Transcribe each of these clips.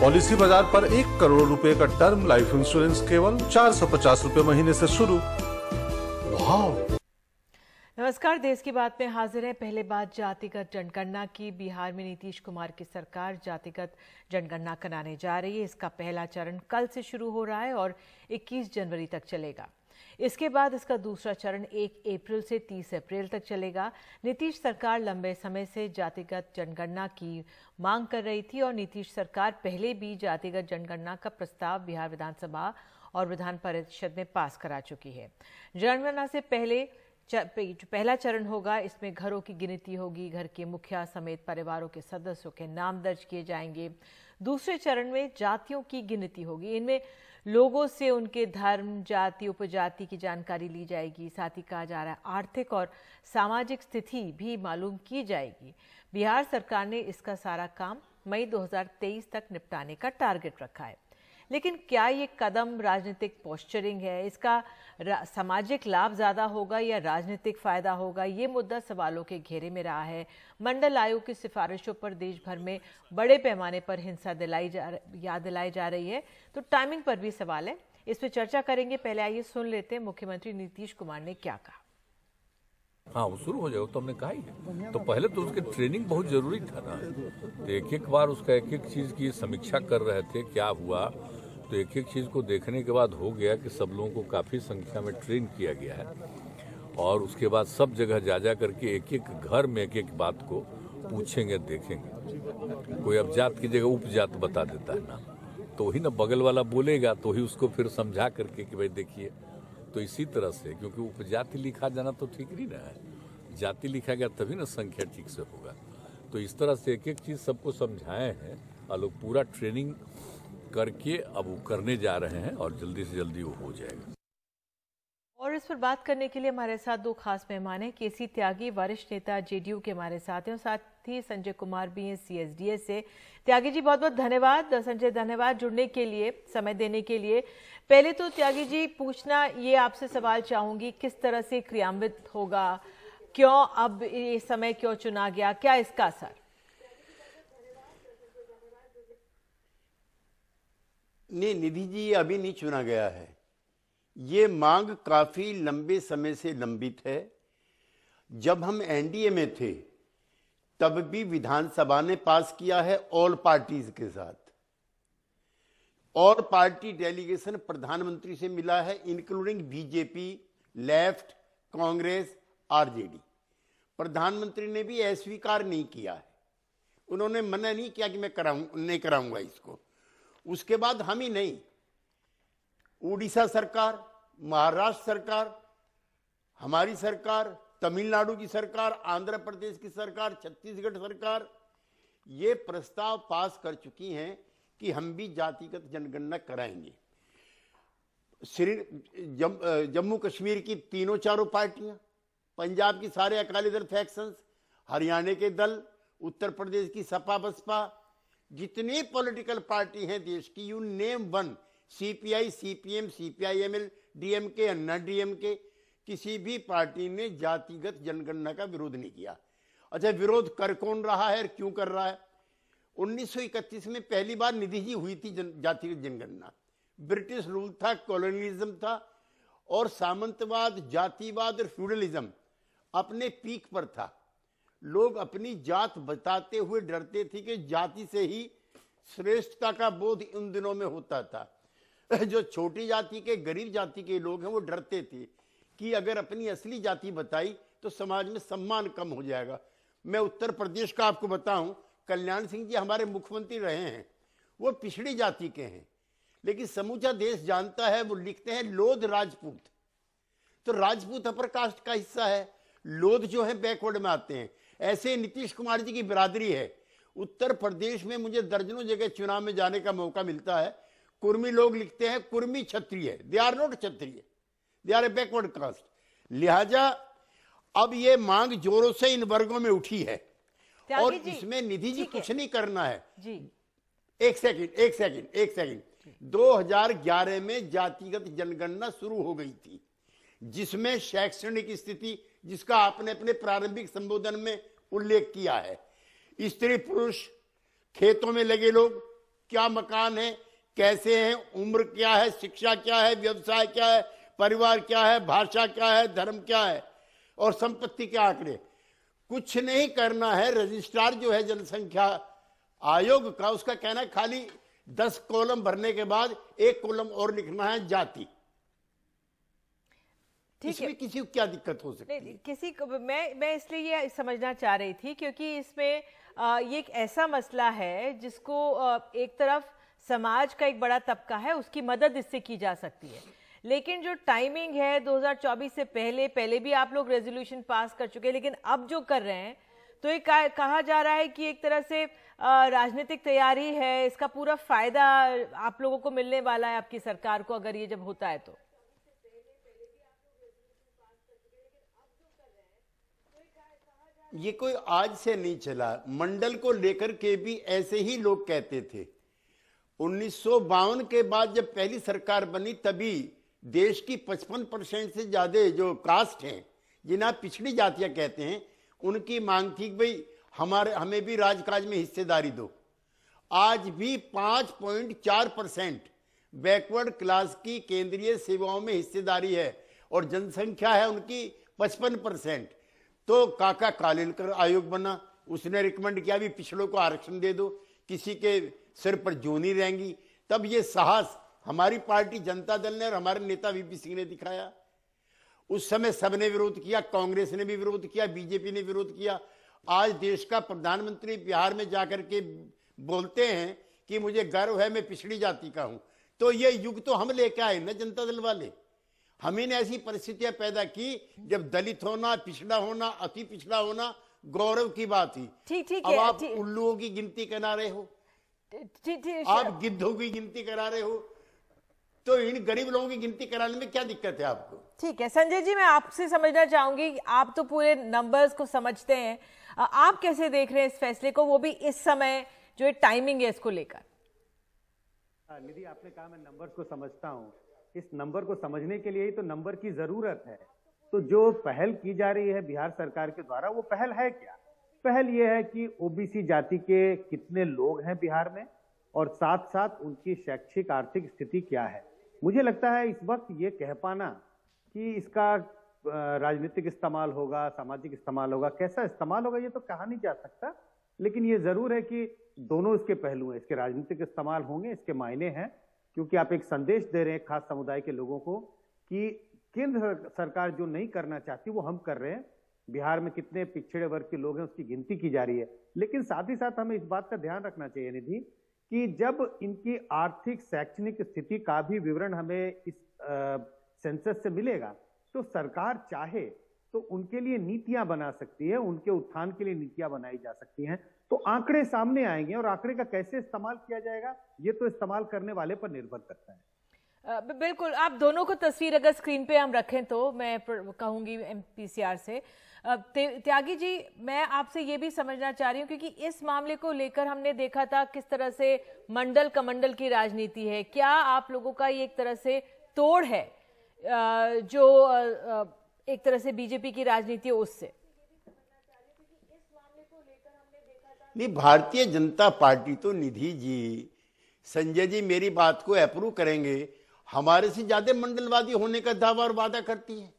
Policy बाजार पर एक करोड़ रुपए का टर्म लाइफ इंश्योरेंस केवल चार सौ पचास रूपए महीने से शुरू नमस्कार देश की बात में हाजिर है पहले बात जातिगत जनगणना की बिहार में नीतीश कुमार की सरकार जातिगत जनगणना कराने जा रही है इसका पहला चरण कल से शुरू हो रहा है और 21 जनवरी तक चलेगा इसके बाद इसका दूसरा चरण 1 अप्रैल से 30 अप्रैल तक चलेगा नीतीश सरकार लंबे समय से जातिगत जनगणना की मांग कर रही थी और नीतीश सरकार पहले भी जातिगत जनगणना का प्रस्ताव बिहार विधानसभा और विधान परिषद में पास करा चुकी है जनगणना से पहले जो पहला चरण होगा इसमें घरों की गिनती होगी घर के मुखिया समेत परिवारों के सदस्यों के नाम दर्ज किए जाएंगे दूसरे चरण में जातियों की गिनती होगी इनमें लोगों से उनके धर्म जाति उपजाति की जानकारी ली जाएगी साथ ही कहा जा रहा है आर्थिक और सामाजिक स्थिति भी मालूम की जाएगी बिहार सरकार ने इसका सारा काम मई 2023 तक निपटाने का टारगेट रखा है लेकिन क्या ये कदम राजनीतिक पोस्चरिंग है इसका सामाजिक लाभ ज़्यादा होगा या राजनीतिक फ़ायदा होगा ये मुद्दा सवालों के घेरे में रहा है मंडल आयोग की सिफारिशों पर देश भर में बड़े पैमाने पर हिंसा दिलाई जा याद दिलाई जा रही है तो टाइमिंग पर भी सवाल है इस पर चर्चा करेंगे पहले आइए सुन लेते हैं मुख्यमंत्री नीतीश कुमार ने क्या कहा हाँ वो शुरू हो जाए तो हमने कहा ही है तो पहले तो उसके ट्रेनिंग बहुत जरूरी था ना तो एक एक बार उसका एक एक चीज की समीक्षा कर रहे थे क्या हुआ तो एक एक चीज़ को देखने के बाद हो गया कि सब लोगों को काफ़ी संख्या में ट्रेन किया गया है और उसके बाद सब जगह जा जा करके एक एक घर में एक एक बात को पूछेंगे देखेंगे कोई अब जात की जगह उपजात बता देता है ना तो ही ना बगल वाला बोलेगा तो ही उसको फिर समझा करके कि भाई देखिए तो इसी तरह से क्योंकि उपजाति लिखा जाना तो ठीक नहीं ना है जाति लिखा गया तभी ना संख्या ठीक से होगा तो इस तरह से एक एक चीज़ सबको समझाए हैं और लोग पूरा ट्रेनिंग करके अब वो करने जा रहे हैं और जल्दी से जल्दी वो हो जाएगा और इस पर बात करने के लिए हमारे साथ दो खास मेहमान हैं केसी त्यागी वरिष्ठ नेता जेडीयू के हमारे साथ हैं और साथ ही संजय कुमार भी हैं सीएसडीए से त्यागी जी बहुत बहुत धन्यवाद संजय धन्यवाद जुड़ने के लिए समय देने के लिए पहले तो त्यागी जी पूछना ये आपसे सवाल चाहूंगी किस तरह से क्रियान्वित होगा क्यों अब ये समय क्यों चुना गया क्या इसका असर ने निधि जी अभी नहीं चुना गया है ये मांग काफ़ी लंबे समय से लंबित है जब हम एनडीए में थे तब भी विधानसभा ने पास किया है ऑल पार्टीज के साथ और पार्टी डेलीगेशन प्रधानमंत्री से मिला है including BJP left Congress RJD प्रधानमंत्री ने भी अस्वीकार नहीं किया है उन्होंने मना नहीं किया कि मैं कराऊं नहीं कराऊंगा इसको उसके बाद हम ही नहीं उड़ीसा सरकार महाराष्ट्र सरकार हमारी सरकार तमिलनाडु की सरकार आंध्र प्रदेश की सरकार छत्तीसगढ़ सरकार ये प्रस्ताव पास कर चुकी हैं कि हम भी जातिगत जनगणना कराएंगे श्री जम, जम्मू कश्मीर की तीनों चारों पार्टियां पंजाब की सारे अकाली दल फैक्शंस हरियाणा के दल उत्तर प्रदेश की सपा बसपा जितनी पॉलिटिकल पार्टी हैं देश की you name one CPI CPM CPIML DMK Anna DMK किसी भी पार्टी ने जातिगत जनगणना का विरोध नहीं किया अच्छा विरोध कर कौन रहा है और क्यों कर रहा है 1931 में पहली बार निधि जी हुई थी जन, जातिगत जनगणना ब्रिटिश रूल था कॉलोनलिज्म था और सामंतवाद जातिवाद और फ्यूडलिज्म अपने पीक पर था लोग अपनी जात बताते हुए डरते थे कि जाति से ही श्रेष्ठता का बोध इन दिनों में होता था जो छोटी जाति के गरीब जाति के लोग हैं वो डरते थे कि अगर अपनी असली जाति बताई तो समाज में सम्मान कम हो जाएगा मैं उत्तर प्रदेश का आपको बताऊं कल्याण सिंह जी हमारे मुख्यमंत्री रहे हैं वो पिछड़ी जाति के हैं लेकिन समूचा देश जानता है वो लिखते हैं लोध राजपूत तो राजपूत अपर कास्ट का हिस्सा है लोध जो है बैकवर्ड में आते हैं ऐसे नीतीश कुमार जी की बिरादरी है उत्तर प्रदेश में मुझे दर्जनों जगह चुनाव में जाने का मौका मिलता है कुर्मी लोग लिखते हैं कुर्मी क्षत्रिय they are not Kshatriya they are a backward caste लिहाजा अब ये मांग जोरों से इन वर्गों में उठी है और इसमें निधि जी कुछ नहीं करना है जी एक सेकंड एक सेकंड एक सेकंड 2011 में जातिगत जनगणना शुरू हो गई थी जिसमें शैक्षणिक स्थिति जिसका आपने अपने प्रारंभिक संबोधन में उल्लेख किया है स्त्री पुरुष खेतों में लगे लोग क्या मकान है कैसे हैं उम्र क्या है शिक्षा क्या है व्यवसाय क्या है परिवार क्या है भाषा क्या है धर्म क्या है और संपत्ति के आंकड़े कुछ नहीं करना है रजिस्ट्रार जो है जनसंख्या आयोग का उसका कहना है खाली दस कॉलम भरने के बाद एक कॉलम और लिखना है जाति इसमें किसी को क्या दिक्कत हो सकती है किसी को मैं मैं इसलिए ये समझना चाह रही थी क्योंकि इसमें ये एक ऐसा मसला है जिसको एक तरफ समाज का एक बड़ा तबका है उसकी मदद इससे की जा सकती है लेकिन जो टाइमिंग है 2024 से पहले पहले भी आप लोग रेजोल्यूशन पास कर चुके हैं लेकिन अब जो कर रहे हैं तो ये कहा जा रहा है कि एक तरह से राजनीतिक तैयारी है इसका पूरा फायदा आप लोगों को मिलने वाला है आपकी सरकार को अगर ये जब होता है तो ये कोई आज से नहीं चला मंडल को लेकर के भी ऐसे ही लोग कहते थे उन्नीस के बाद जब पहली सरकार बनी तभी देश की 55 परसेंट से ज्यादा जो कास्ट हैं जिन्हें पिछड़ी जातियां कहते हैं उनकी मांग थी कि भाई हमारे हमें भी राजकाज में हिस्सेदारी दो आज भी पांच पॉइंट चार परसेंट बैकवर्ड क्लास की केंद्रीय सेवाओं में हिस्सेदारी है और जनसंख्या है उनकी पचपन परसेंट तो काका कालिलकर आयोग बना उसने रिकमेंड किया भी पिछड़ों को आरक्षण दे दो किसी के सिर पर जोनी रहेंगी तब ये साहस हमारी पार्टी जनता दल ने और हमारे नेता वीपी सिंह ने दिखाया उस समय सबने विरोध किया कांग्रेस ने भी विरोध किया बीजेपी ने विरोध किया आज देश का प्रधानमंत्री बिहार में जाकर के बोलते हैं कि मुझे गर्व है मैं पिछड़ी जाति का हूं तो ये युग तो हम लेके आए ना जनता दल वाले हम ही ने ऐसी परिस्थितियां पैदा की जब दलित होना पिछड़ा होना अति पिछड़ा होना गौरव की बात थी ठीक ठीक अब आप उल्लुओं की गिनती करा रहे हो ठीक ठीक आप गिद्धों की गिनती करा रहे हो तो इन गरीब लोगों की गिनती कराने में क्या दिक्कत है आपको ठीक है संजय जी मैं आपसे समझना चाहूंगी आप तो पूरे नंबर्स को समझते हैं आप कैसे देख रहे हैं इस फैसले को वो भी इस समय जो टाइमिंग है इसको लेकर हाँ, निधि आपने कहा मैं नंबर्स को समझता हूँ इस नंबर को समझने के लिए ही तो नंबर की जरूरत है तो जो पहल की जा रही है बिहार सरकार के द्वारा वो पहल है क्या पहल ये है कि ओबीसी जाति के कितने लोग हैं बिहार में और साथ साथ उनकी शैक्षिक आर्थिक स्थिति क्या है मुझे लगता है इस वक्त ये कह पाना कि इसका राजनीतिक इस्तेमाल होगा सामाजिक इस्तेमाल होगा कैसा इस्तेमाल होगा ये तो कहा नहीं जा सकता लेकिन ये जरूर है कि दोनों इसके पहलू हैं इसके राजनीतिक इस्तेमाल होंगे इसके मायने हैं क्योंकि आप एक संदेश दे रहे हैं खास समुदाय के लोगों को कि केंद्र सरकार जो नहीं करना चाहती वो हम कर रहे हैं बिहार में कितने पिछड़े वर्ग के लोग हैं उसकी गिनती की जा रही है लेकिन साथ ही साथ हमें इस बात का ध्यान रखना चाहिए निधि कि जब इनकी आर्थिक शैक्षणिक स्थिति का भी विवरण हमें इस सेंसस से मिलेगा तो सरकार चाहे तो उनके लिए नीतियां बना सकती है उनके उत्थान के लिए नीतियां बनाई जा सकती हैं तो आंकड़े सामने आएंगे और आंकड़े का कैसे इस्तेमाल किया जाएगा ये तो इस्तेमाल करने वाले पर निर्भर करता है बिल्कुल आप दोनों को तस्वीर अगर स्क्रीन पे हम रखें तो मैं कहूंगी एम से त्यागी जी मैं आपसे ये भी समझना चाह रही हूँ क्योंकि इस मामले को लेकर हमने देखा था किस तरह से मंडल कमंडल की राजनीति है क्या आप लोगों का ये एक तरह से तोड़ है जो एक तरह से बीजेपी की राजनीति उससे नहीं भारतीय जनता पार्टी तो निधि जी संजय जी मेरी बात को अप्रूव करेंगे हमारे से ज्यादा मंडलवादी होने का दावा और वादा करती है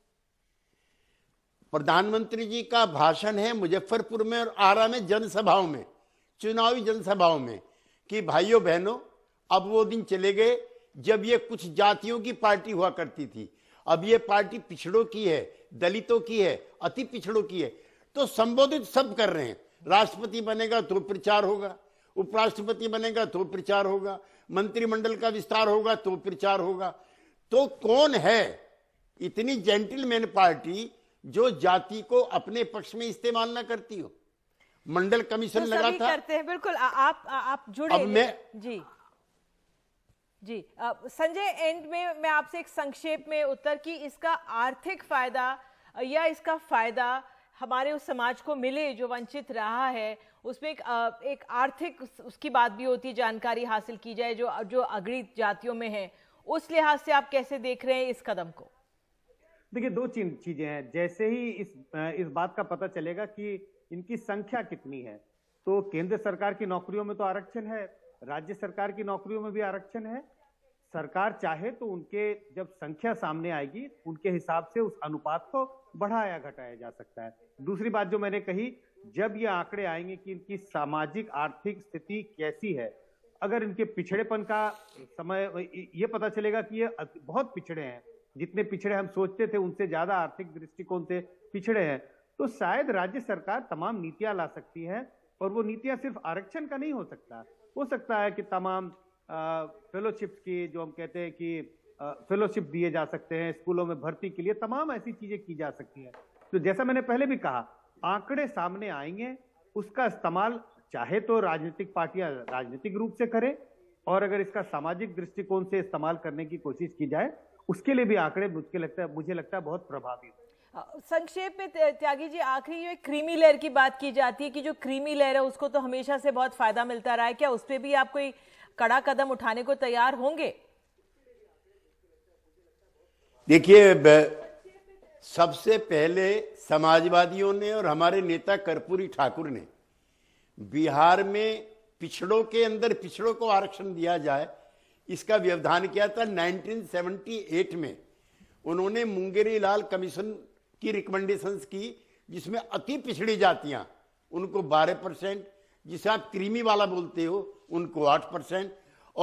प्रधानमंत्री जी का भाषण है मुजफ्फरपुर में और आरा में जनसभाओं में चुनावी जनसभाओं में कि भाइयों बहनों अब वो दिन चले गए जब ये कुछ जातियों की पार्टी हुआ करती थी अब ये पार्टी पिछड़ों की है दलितों की है अति पिछड़ों की है तो संबोधित सब कर रहे हैं राष्ट्रपति बनेगा तो प्रचार होगा उपराष्ट्रपति बनेगा तो प्रचार होगा मंत्रिमंडल का विस्तार होगा तो प्रचार होगा तो कौन है इतनी जेंटलमैन पार्टी जो जाति को अपने पक्ष में इस्तेमाल ना करती हो मंडल कमीशन तो लगा था करते हैं बिल्कुल आ, आप आ, आप जुड़े अब मैं जी जी संजय एंड में मैं आपसे एक संक्षेप में उत्तर की इसका आर्थिक फायदा या इसका फायदा हमारे उस समाज को मिले जो वंचित रहा है उसमें एक, एक आर्थिक उसकी बात भी होती है जानकारी हासिल की जाए जो जो अग्रित जातियों में है उस लिहाज से आप कैसे देख रहे हैं इस कदम को देखिए दो चीजें हैं जैसे ही इस इस बात का पता चलेगा कि इनकी संख्या कितनी है तो केंद्र सरकार की नौकरियों में तो आरक्षण है राज्य सरकार की नौकरियों में भी आरक्षण है सरकार चाहे तो उनके जब संख्या सामने आएगी उनके हिसाब से उस अनुपात को बढ़ाया घटाया जा सकता है दूसरी बात जो मैंने कही जब ये आंकड़े आएंगे कि इनकी सामाजिक आर्थिक स्थिति कैसी है अगर इनके पिछड़ेपन का समय ये पता चलेगा कि ये बहुत पिछड़े हैं जितने पिछड़े हम सोचते थे उनसे ज्यादा आर्थिक दृष्टिकोण से पिछड़े हैं तो शायद राज्य सरकार तमाम नीतियां ला सकती है और वो नीतियां सिर्फ आरक्षण का नहीं हो सकता हो सकता है कि तमाम फेलोशिप की जो हम कहते हैं कि फेलोशिप दिए जा सकते हैं स्कूलों में भर्ती के लिए तमाम ऐसी चीजें की जा सकती है तो जैसा मैंने पहले भी कहा आंकड़े सामने आएंगे उसका इस्तेमाल चाहे तो राजनीतिक पार्टियां राजनीतिक रूप से करें और अगर इसका सामाजिक दृष्टिकोण से इस्तेमाल करने की कोशिश की जाए उसके लिए भी आंकड़े मुझे लगता है मुझे लगता है बहुत प्रभावी है संक्षेप में त्यागी जी आखिरी जो क्रीमी लेयर की बात की जाती है कि जो क्रीमी लेयर है उसको तो हमेशा से बहुत फायदा मिलता रहा है क्या उस पर भी आप कोई कड़ा कदम उठाने को तैयार होंगे देखिए सबसे पहले समाजवादियों ने और हमारे नेता कर्पूरी ठाकुर ने बिहार में पिछड़ों के अंदर पिछड़ों को आरक्षण दिया जाए इसका व्यवधान किया था 1978 में उन्होंने मुंगेरी लाल कमीशन की रिकमेंडेशन की जिसमें अति पिछड़ी जातियां उनको 12 परसेंट जिसे आप क्रीमी वाला बोलते हो उनको 8 परसेंट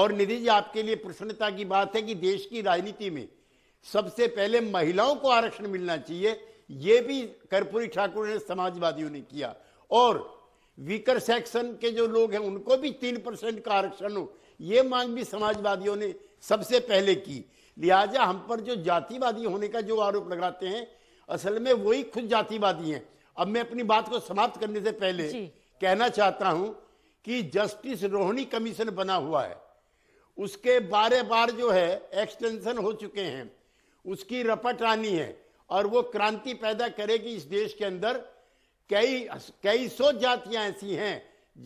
और निधि जी आपके लिए प्रसन्नता की बात है कि देश की राजनीति में सबसे पहले महिलाओं को आरक्षण मिलना चाहिए ये भी कर्पूरी ठाकुर ने समाजवादियों ने किया और वीकर सेक्शन के जो लोग हैं उनको भी तीन परसेंट का आरक्षण हो ये मांग भी समाजवादियों ने सबसे पहले की लिहाजा हम पर जो जातिवादी होने का जो आरोप लगाते हैं असल में वही खुद जातिवादी हैं अब मैं अपनी बात को समाप्त करने से पहले कहना चाहता हूं कि जस्टिस रोहिणी कमीशन बना हुआ है उसके बारे बार जो है एक्सटेंशन हो चुके हैं उसकी रपट आनी है और वो क्रांति पैदा करेगी इस देश के अंदर कई कई सौ जातियां ऐसी हैं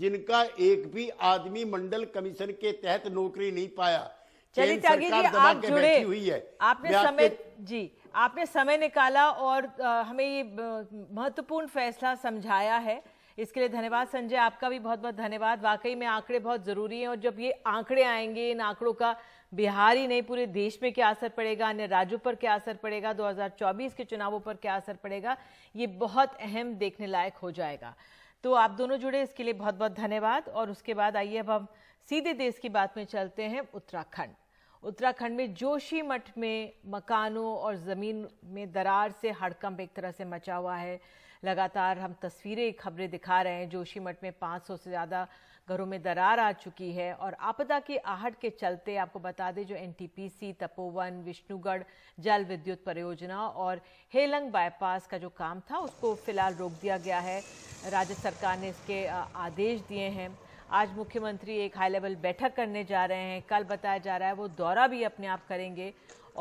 जिनका एक भी आदमी मंडल कमीशन के तहत नौकरी नहीं पाया चलिए आप जुड़े हुई है आपने समय जी आपने समय निकाला और हमें ये महत्वपूर्ण फैसला समझाया है इसके लिए धन्यवाद संजय आपका भी बहुत बहुत धन्यवाद वाकई में आंकड़े बहुत ज़रूरी हैं और जब ये आंकड़े आएंगे इन आंकड़ों का बिहार ही नहीं पूरे देश में क्या असर पड़ेगा अन्य राज्यों पर क्या असर पड़ेगा 2024 के चुनावों पर क्या असर पड़ेगा ये बहुत अहम देखने लायक हो जाएगा तो आप दोनों जुड़े इसके लिए बहुत बहुत धन्यवाद और उसके बाद आइए अब हम सीधे देश की बात में चलते हैं उत्तराखंड उत्तराखंड में जोशी मठ में मकानों और ज़मीन में दरार से हड़कंप एक तरह से मचा हुआ है लगातार हम तस्वीरें खबरें दिखा रहे हैं जोशी मठ में 500 से ज़्यादा घरों में दरार आ चुकी है और आपदा की आहट के चलते आपको बता दें जो एनटीपीसी तपोवन विष्णुगढ़ जल विद्युत परियोजना और हेलंग बाईपास का जो काम था उसको फिलहाल रोक दिया गया है राज्य सरकार ने इसके आदेश दिए हैं आज मुख्यमंत्री एक हाई लेवल बैठक करने जा रहे हैं कल बताया जा रहा है वो दौरा भी अपने आप करेंगे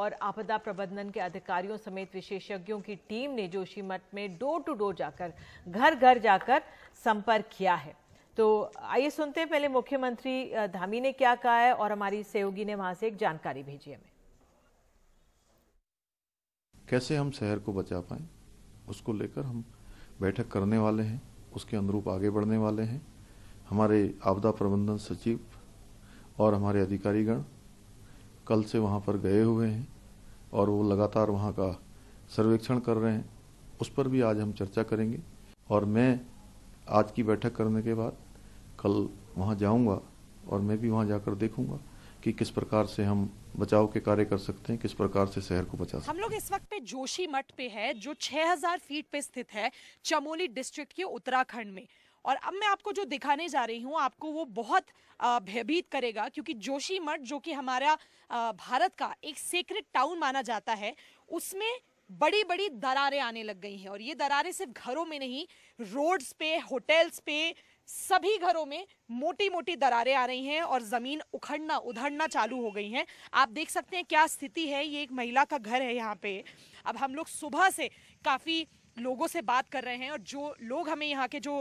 और आपदा प्रबंधन के अधिकारियों समेत विशेषज्ञों की टीम ने जोशीमठ में डोर टू डोर जाकर घर घर जाकर संपर्क किया है तो आइए सुनते हैं पहले मुख्यमंत्री धामी ने क्या कहा है और हमारी सहयोगी ने वहां से एक जानकारी भेजी हमें कैसे हम शहर को बचा पाए उसको लेकर हम बैठक करने वाले हैं उसके अनुरूप आगे बढ़ने वाले हैं हमारे आपदा प्रबंधन सचिव और हमारे अधिकारीगण कल से वहाँ पर गए हुए हैं और वो लगातार वहाँ का सर्वेक्षण कर रहे हैं उस पर भी आज हम चर्चा करेंगे और मैं आज की बैठक करने के बाद कल वहाँ जाऊँगा और मैं भी वहाँ जाकर देखूँगा कि किस प्रकार से हम बचाव के कार्य कर सकते हैं किस प्रकार से शहर को बचा सकते हम लोग इस वक्त पे जोशी मठ पे है जो 6000 फीट पे स्थित है चमोली डिस्ट्रिक्ट के उत्तराखंड में और अब मैं आपको जो दिखाने जा रही हूँ आपको वो बहुत भयभीत करेगा क्योंकि जोशी मठ जो कि हमारा भारत का एक सीक्रेट टाउन माना जाता है उसमें बड़ी बड़ी दरारें आने लग गई हैं और ये दरारें सिर्फ घरों में नहीं रोड्स पे होटल्स पे सभी घरों में मोटी मोटी दरारें आ रही हैं और ज़मीन उखड़ना उधड़ना चालू हो गई हैं आप देख सकते हैं क्या स्थिति है ये एक महिला का घर है यहाँ पे अब हम लोग सुबह से काफ़ी लोगों से बात कर रहे हैं और जो लोग हमें यहाँ के जो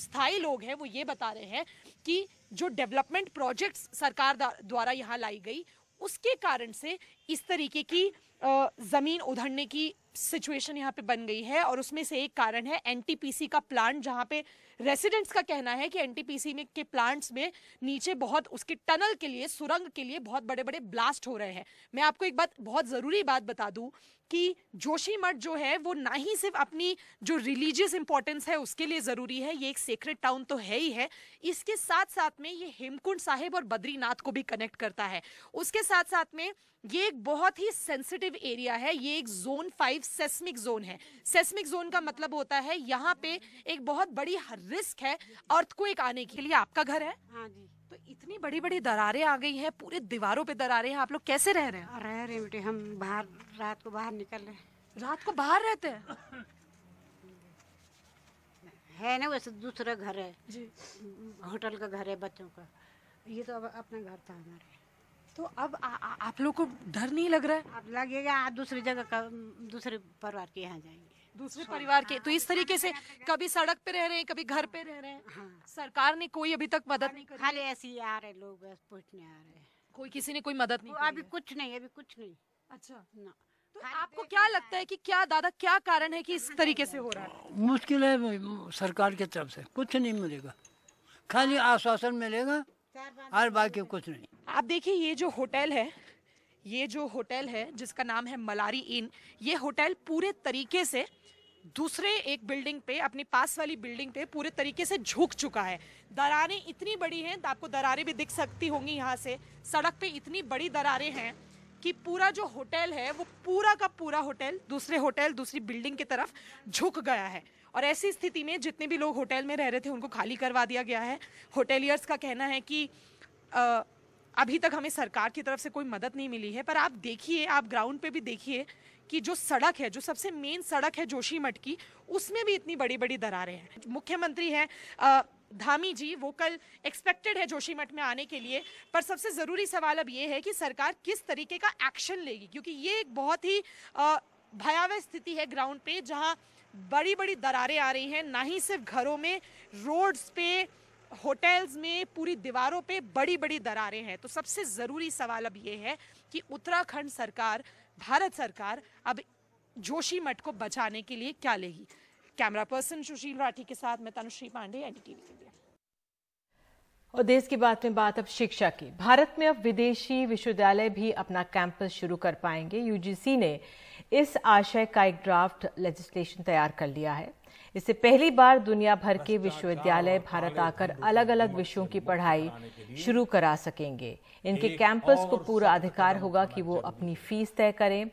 स्थायी लोग हैं वो ये बता रहे हैं कि जो डेवलपमेंट प्रोजेक्ट्स सरकार द्वारा यहाँ लाई गई उसके कारण से इस तरीके की ज़मीन उधरने की सिचुएशन यहाँ पे बन गई है और उसमें से एक कारण है एनटीपीसी का प्लांट जहाँ पे रेसिडेंट्स का कहना है कि एनटीपीसी में के प्लांट्स में नीचे बहुत उसके टनल के लिए सुरंग के लिए बहुत बड़े बड़े ब्लास्ट हो रहे हैं मैं आपको एक बात बहुत ज़रूरी बात बता दूँ कि जोशी मठ जो है वो ना ही सिर्फ अपनी जो रिलीजियस इंपॉर्टेंस है उसके लिए ज़रूरी है ये एक सेक्रेट टाउन तो है ही है इसके साथ साथ में ये हेमकुंड साहिब और बद्रीनाथ को भी कनेक्ट करता है उसके साथ साथ में ये एक बहुत ही सेंसिटिव एरिया है ये एक जोन फाइव सिर्फ सेस्मिक जोन है सेस्मिक जोन का मतलब होता है यहाँ पे एक बहुत बड़ी रिस्क है अर्थ को एक आने के लिए आपका घर है हाँ जी तो इतनी बड़ी बड़ी दरारे आ गई हैं पूरे दीवारों पे दरारे हैं आप लोग कैसे रह रहे हैं हाँ, रह रहे बेटे हम बाहर रात को बाहर निकल रहे रात को बाहर रहते हैं है ना वैसे दूसरा घर है होटल का घर है बच्चों का ये तो अब अपना घर था हमारे तो अब आ, आ, आप लोग को डर नहीं लग रहा है अब लगेगा आप दूसरे जगह का दूसरे परिवार के यहाँ जाएंगे दूसरे परिवार के हाँ, तो इस तरीके से कभी सड़क पे रह रहे हैं कभी घर पे रह रहे हैं हाँ। सरकार ने कोई अभी तक मदद नहीं करी खाली ऐसे ही आ रहे लोग बस पूछने आ रहे कोई किसी ने कोई मदद नहीं अभी कुछ नहीं अभी कुछ नहीं अच्छा ना तो आपको क्या लगता है कि क्या दादा क्या कारण है कि इस हाँ, तरीके से हो रहा है मुश्किल है सरकार की तरफ से कुछ नहीं मिलेगा खाली आश्वासन मिलेगा हर बाकी कुछ नहीं आप देखिए ये जो होटल है ये जो होटल है जिसका नाम है मलारी इन ये होटल पूरे तरीके से दूसरे एक बिल्डिंग पे अपनी पास वाली बिल्डिंग पे पूरे तरीके से झुक चुका है दरारें इतनी बड़ी हैं तो आपको दरारें भी दिख सकती होंगी यहाँ से सड़क पे इतनी बड़ी दरारें हैं कि पूरा जो होटल है वो पूरा का पूरा होटल दूसरे होटल दूसरी बिल्डिंग की तरफ झुक गया है और ऐसी स्थिति में जितने भी लोग होटल में रह रहे थे उनको खाली करवा दिया गया है होटेलियर्स का कहना है कि आ, अभी तक हमें सरकार की तरफ से कोई मदद नहीं मिली है पर आप देखिए आप ग्राउंड पे भी देखिए कि जो सड़क है जो सबसे मेन सड़क है जोशीमठ की उसमें भी इतनी बड़ी बड़ी दरारें हैं मुख्यमंत्री हैं धामी जी वो कल एक्सपेक्टेड है जोशीमठ में आने के लिए पर सबसे ज़रूरी सवाल अब ये है कि सरकार किस तरीके का एक्शन लेगी क्योंकि ये एक बहुत ही भयावह स्थिति है ग्राउंड पे जहाँ बड़ी बड़ी दरारें आ रही हैं ना ही सिर्फ घरों में रोड्स पे होटल्स में पूरी दीवारों पे बड़ी बड़ी दरारें हैं तो सबसे ज़रूरी सवाल अब ये है कि उत्तराखंड सरकार भारत सरकार अब जोशी मठ को बचाने के लिए क्या लेगी कैमरा पर्सन सुशील राठी के साथ मैं तनुश्री पांडे एन टी लिए और देश की बात में बात अब शिक्षा की भारत में अब विदेशी विश्वविद्यालय भी अपना कैंपस शुरू कर पाएंगे यूजीसी ने इस आशय का एक ड्राफ्ट लेजिस्लेशन तैयार कर लिया है इससे पहली बार दुनिया भर के विश्वविद्यालय भारत आकर अलग अलग विषयों की पढ़ाई शुरू करा सकेंगे इनके कैंपस को पूरा अधिकार होगा कि वो अपनी फीस तय करें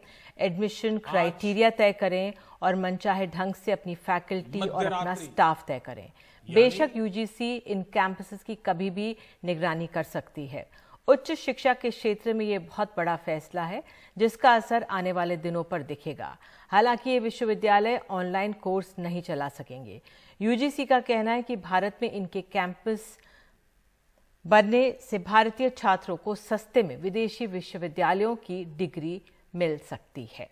एडमिशन क्राइटेरिया तय करें और मनचाहे ढंग से अपनी फैकल्टी और अपना स्टाफ तय करें बेशक यूजीसी इन कैंपसेस की कभी भी निगरानी कर सकती है उच्च शिक्षा के क्षेत्र में ये बहुत बड़ा फैसला है जिसका असर आने वाले दिनों पर दिखेगा हालांकि ये विश्वविद्यालय ऑनलाइन कोर्स नहीं चला सकेंगे यूजीसी का कहना है कि भारत में इनके कैंपस बनने से भारतीय छात्रों को सस्ते में विदेशी विश्वविद्यालयों की डिग्री मिल सकती है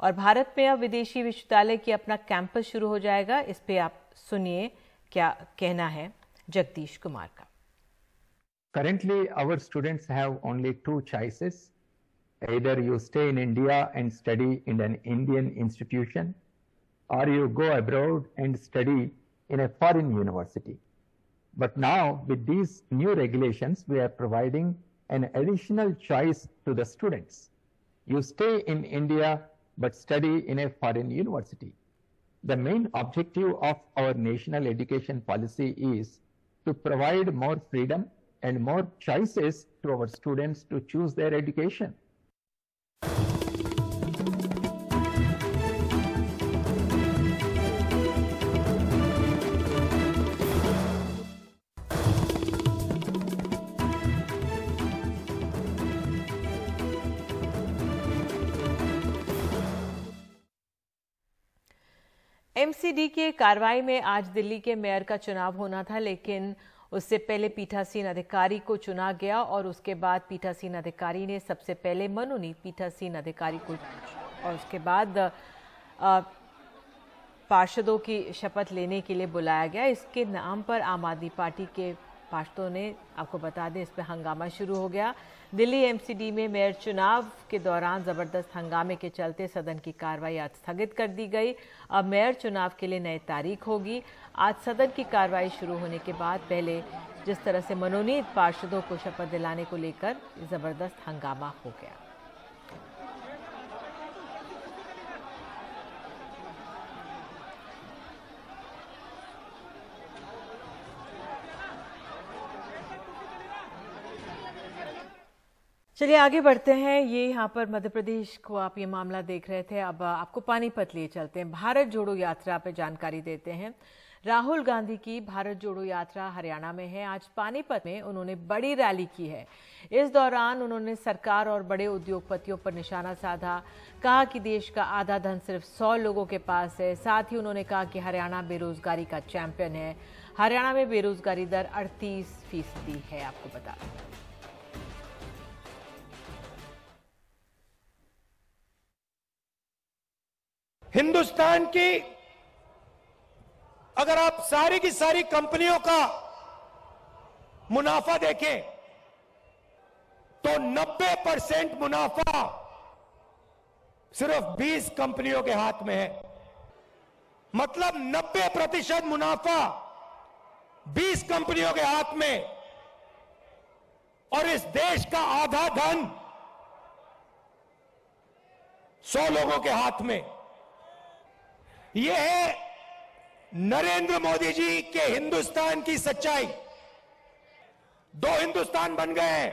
और भारत में अब विदेशी विश्वविद्यालय की अपना कैंपस शुरू हो जाएगा इस पे आप सुनिए क्या कहना है जगदीश कुमार का Currently, our students have only two choices. Either you stay in India and study in an Indian institution, or you go abroad and study in a foreign university. But now, with these new regulations, we are providing an additional choice to the students. You stay in India, but study in a foreign university. The main objective of our national education policy is to provide more freedom and more choices to our students to choose their education. MCD के कार्रवाई में आज दिल्ली के mayor का चुनाव होना था लेकिन उससे पहले पीठासीन अधिकारी को चुना गया और उसके बाद पीठासीन अधिकारी ने सबसे पहले मनोनीत पीठासीन अधिकारी को और उसके बाद पार्षदों की शपथ लेने के लिए बुलाया गया इसके नाम पर आम आदमी पार्टी के पार्षदों ने आपको बता दें इस पर हंगामा शुरू हो गया दिल्ली एमसीडी में मेयर चुनाव के दौरान जबरदस्त हंगामे के चलते सदन की कार्रवाई आज स्थगित कर दी गई अब मेयर चुनाव के लिए नई तारीख होगी आज सदन की कार्रवाई शुरू होने के बाद पहले जिस तरह से मनोनीत पार्षदों को शपथ दिलाने को लेकर जबरदस्त हंगामा हो गया चलिए आगे बढ़ते हैं ये यहाँ पर मध्य प्रदेश को आप ये मामला देख रहे थे अब आपको पानीपत लिए चलते हैं भारत जोड़ो यात्रा पर जानकारी देते हैं राहुल गांधी की भारत जोड़ो यात्रा हरियाणा में है आज पानीपत में उन्होंने बड़ी रैली की है इस दौरान उन्होंने सरकार और बड़े उद्योगपतियों पर निशाना साधा कहा कि देश का आधा धन सिर्फ सौ लोगों के पास है साथ ही उन्होंने कहा कि हरियाणा बेरोजगारी का चैंपियन है हरियाणा में बेरोजगारी दर अड़तीस फीसदी है आपको बता दें हिंदुस्तान की अगर आप सारी की सारी कंपनियों का मुनाफा देखें तो 90 परसेंट मुनाफा सिर्फ 20 कंपनियों के हाथ में है मतलब 90 प्रतिशत मुनाफा 20 कंपनियों के हाथ में और इस देश का आधा धन 100 लोगों के हाथ में ये है नरेंद्र मोदी जी के हिंदुस्तान की सच्चाई दो हिंदुस्तान बन गए हैं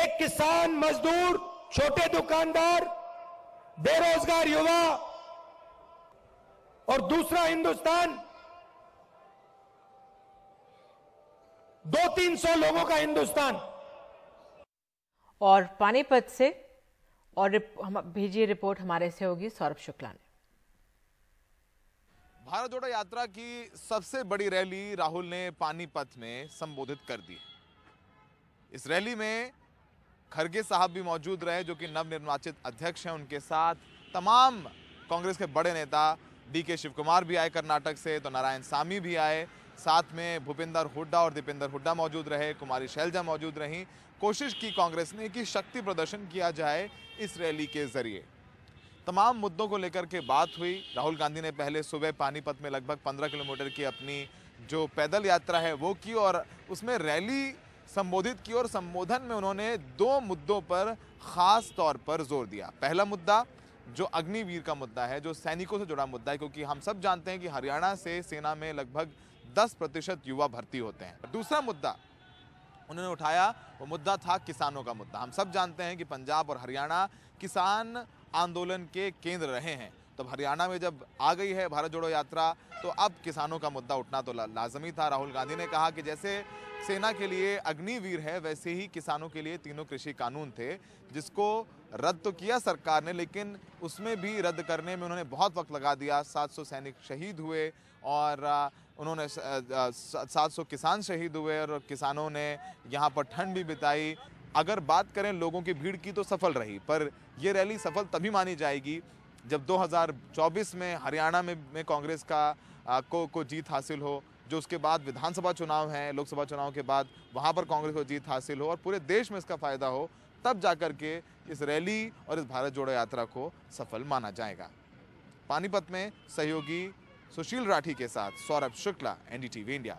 एक किसान मजदूर छोटे दुकानदार बेरोजगार युवा और दूसरा हिंदुस्तान दो तीन सौ लोगों का हिंदुस्तान और पानीपत से और भेजिए रिपोर्ट हमारे से होगी सौरभ शुक्ला ने भारत जोड़ो यात्रा की सबसे बड़ी रैली राहुल ने पानीपत में संबोधित कर दी इस रैली में खड़गे साहब भी मौजूद रहे जो कि नवनिर्वाचित अध्यक्ष हैं उनके साथ तमाम कांग्रेस के बड़े नेता डी के शिव कुमार भी आए कर्नाटक से तो नारायण सामी भी आए साथ में भूपिंदर हुड्डा और दीपेंदर हुड्डा मौजूद रहे कुमारी शैलजा मौजूद रहीं कोशिश की कांग्रेस ने कि शक्ति प्रदर्शन किया जाए इस रैली के जरिए तमाम मुद्दों को लेकर के बात हुई राहुल गांधी ने पहले सुबह पानीपत में लगभग पंद्रह किलोमीटर की अपनी जो पैदल यात्रा है वो की और उसमें रैली संबोधित की और संबोधन में उन्होंने दो मुद्दों पर खास तौर पर जोर दिया पहला मुद्दा जो अग्निवीर का मुद्दा है जो सैनिकों से जुड़ा मुद्दा है क्योंकि हम सब जानते हैं कि हरियाणा से सेना में लगभग 10 प्रतिशत युवा भर्ती होते हैं दूसरा मुद्दा उन्होंने उठाया वो मुद्दा था किसानों का मुद्दा हम सब जानते हैं कि पंजाब और हरियाणा किसान आंदोलन के केंद्र रहे हैं तब तो हरियाणा में जब आ गई है भारत जोड़ो यात्रा तो अब किसानों का मुद्दा उठना तो लाजमी था राहुल गांधी ने कहा कि जैसे सेना के लिए अग्निवीर है वैसे ही किसानों के लिए तीनों कृषि कानून थे जिसको रद्द तो किया सरकार ने लेकिन उसमें भी रद्द करने में उन्होंने बहुत वक्त लगा दिया 700 सैनिक शहीद हुए और उन्होंने 700 किसान शहीद हुए और किसानों ने यहाँ पर ठंड भी बिताई अगर बात करें लोगों की भीड़ की तो सफल रही पर यह रैली सफल तभी मानी जाएगी जब 2024 में हरियाणा में, में कांग्रेस का आ, को को जीत हासिल हो जो उसके बाद विधानसभा चुनाव हैं लोकसभा चुनाव के बाद वहाँ पर कांग्रेस को जीत हासिल हो और पूरे देश में इसका फ़ायदा हो तब जाकर के इस रैली और इस भारत जोड़ो यात्रा को सफल माना जाएगा पानीपत में सहयोगी सुशील राठी के साथ सौरभ शुक्ला एनडीटीवी इंडिया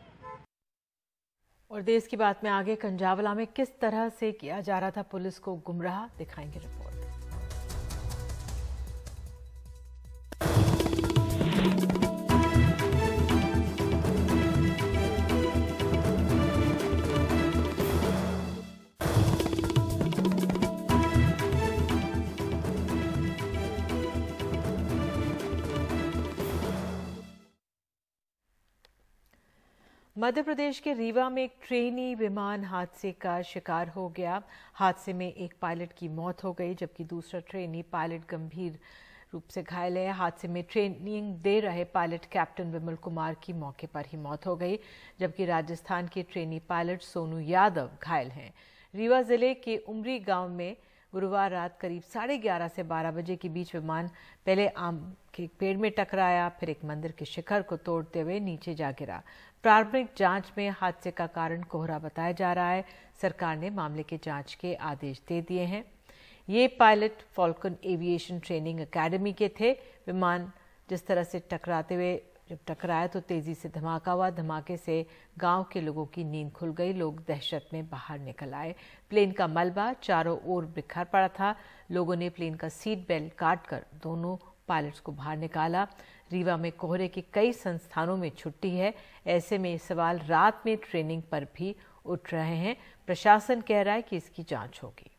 और देश की बात में आगे कंजावला में किस तरह से किया जा रहा था पुलिस को गुमराह दिखाएंगे रिपोर्ट मध्य प्रदेश के रीवा में एक ट्रेनी विमान हादसे का शिकार हो गया हादसे में एक पायलट की मौत हो गई जबकि दूसरा ट्रेनी पायलट गंभीर रूप से घायल है हादसे में ट्रेनिंग दे रहे पायलट कैप्टन विमल कुमार की मौके पर ही मौत हो गई जबकि राजस्थान के ट्रेनी पायलट सोनू यादव घायल हैं रीवा जिले के उमरी गांव में गुरुवार रात करीब साढ़े ग्यारह से बारह बजे के बीच विमान पहले आम के पेड़ में टकराया फिर एक मंदिर के शिखर को तोड़ते हुए नीचे जा गिरा प्रारंभिक जांच में हादसे का कारण कोहरा बताया जा रहा है सरकार ने मामले की जांच के आदेश दे दिए हैं ये pilot Falcon Aviation Training Academy के थे विमान जिस तरह से टकराते हुए जब टकराया तो तेजी से धमाका हुआ धमाके से गांव के लोगों की नींद खुल गई लोग दहशत में बाहर निकल आए प्लेन का मलबा चारों ओर बिखर पड़ा था लोगों ने प्लेन का सीट बेल्ट काट दोनों पायलट्स को बाहर निकाला रीवा में कोहरे के कई संस्थानों में छुट्टी है ऐसे में ये सवाल रात में ट्रेनिंग पर भी उठ रहे हैं प्रशासन कह रहा है कि इसकी जांच होगी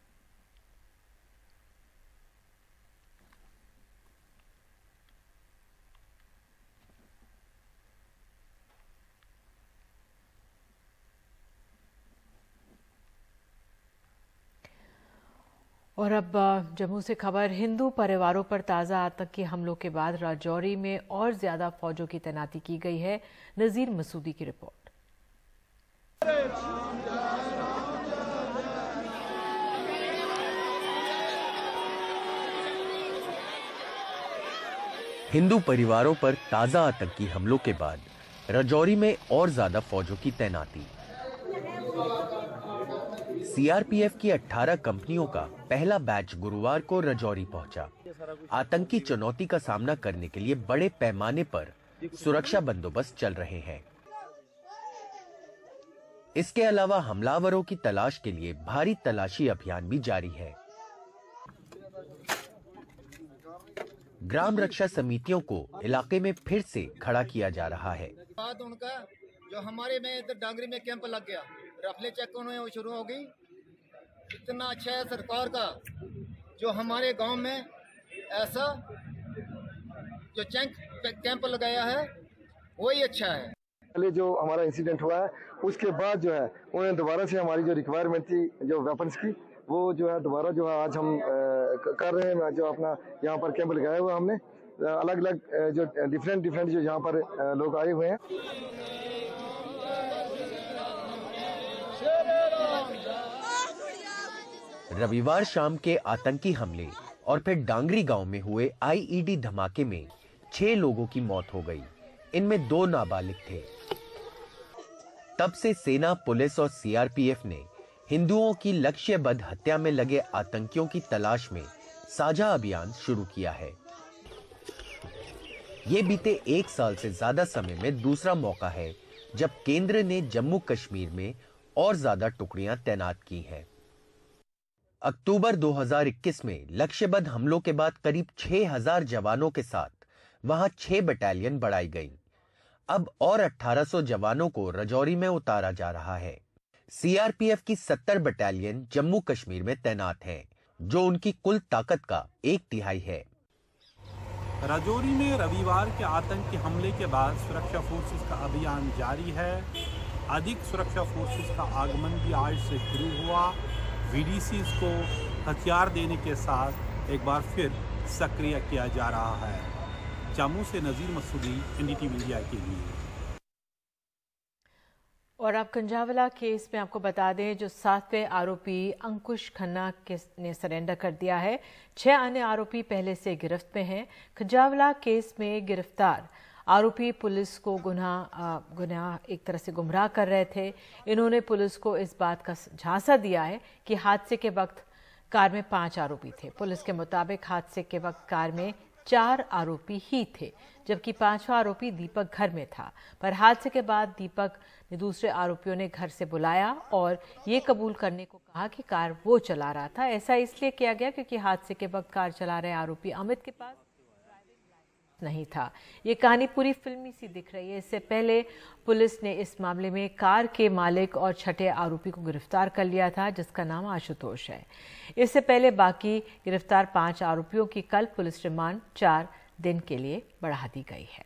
और अब जम्मू से खबर हिंदू परिवारों पर ताज़ा आतंकी हमलों के बाद राजौरी में और ज्यादा फौजों की तैनाती की गई है नज़ीर मसूदी की रिपोर्ट हिंदू परिवारों पर ताज़ा आतंकी हमलों के बाद राजौरी में और ज्यादा फौजों की तैनाती सीआरपीएफ की 18 कंपनियों का पहला बैच गुरुवार को रजौरी पहुंचा। आतंकी चुनौती का सामना करने के लिए बड़े पैमाने पर सुरक्षा बंदोबस्त चल रहे हैं इसके अलावा हमलावरों की तलाश के लिए भारी तलाशी अभियान भी जारी है ग्राम रक्षा समितियों को इलाके में फिर से खड़ा किया जा रहा है बाद उनका जो हमारे में इधर डांगरी में कैंप लग गया रफले चेक होने शुरू हो गई इतना अच्छा है सरकार का जो हमारे गांव में ऐसा जो चैंक कैंप लगाया है वही अच्छा है पहले जो हमारा इंसिडेंट हुआ है उसके बाद जो है उन्हें दोबारा से हमारी जो रिक्वायरमेंट थी जो वेपन्स की वो जो है दोबारा जो है आज हम कर रहे हैं जो अपना यहाँ पर कैंप लगाया हुआ हमने अलग अलग जो डिफरेंट डिफरेंट जो यहाँ पर लोग आए हुए हैं रविवार शाम के आतंकी हमले और फिर डांगरी गांव में हुए आईईडी धमाके में छह लोगों की मौत हो गई इनमें दो नाबालिग थे तब से सेना पुलिस और सीआरपीएफ ने हिंदुओं की लक्ष्यबद्ध हत्या में लगे आतंकियों की तलाश में साझा अभियान शुरू किया है ये बीते एक साल से ज्यादा समय में दूसरा मौका है जब केंद्र ने जम्मू कश्मीर में और ज्यादा टुकड़ियां तैनात की हैं। अक्टूबर 2021 में लक्ष्यबद्ध हमलों के बाद करीब 6000 जवानों के साथ वहां छह बटालियन बढ़ाई गई अब और 1800 जवानों को रजौरी में उतारा जा रहा है सीआरपीएफ की 70 बटालियन जम्मू कश्मीर में तैनात है जो उनकी कुल ताकत का एक तिहाई है रजौरी में रविवार के आतंकी हमले के बाद सुरक्षा फोर्सेस का अभियान जारी है अधिक सुरक्षा फोर्सेस का आगमन भी आज से शुरू हुआ वी को हथियार देने के साथ एक बार फिर सक्रिय किया जा रहा है जम्मू से नज़ीर मसूदी एन मीडिया के लिए और आप कंजावला केस में आपको बता दें जो सातवें आरोपी अंकुश खन्ना के ने सरेंडर कर दिया है छह अन्य आरोपी पहले से गिरफ्त में हैं कंजावला केस में गिरफ्तार आरोपी पुलिस को गुना गुना एक तरह से गुमराह कर रहे थे इन्होंने पुलिस को इस बात का झांसा दिया है कि हादसे के वक्त कार में पांच आरोपी थे पुलिस के मुताबिक हादसे के वक्त कार में चार आरोपी ही थे जबकि पांचवा आरोपी दीपक घर में था पर हादसे के बाद दीपक ने दूसरे आरोपियों ने घर से बुलाया और ये कबूल करने को कहा कि कार वो चला रहा था ऐसा इसलिए किया गया क्योंकि हादसे के वक्त कार चला रहे आरोपी अमित के पास नहीं था ये कहानी पूरी फिल्मी सी दिख रही है इससे पहले पुलिस ने इस मामले में कार के मालिक और छठे आरोपी को गिरफ्तार कर लिया था जिसका नाम आशुतोष है इससे पहले बाकी गिरफ्तार पांच आरोपियों की कल पुलिस रिमांड चार दिन के लिए बढ़ा दी गई है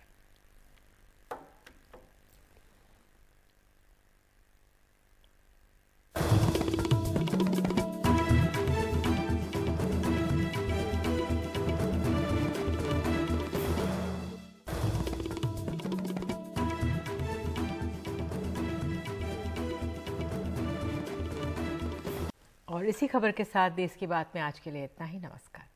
और इसी खबर के साथ देश की बात में आज के लिए इतना ही नमस्कार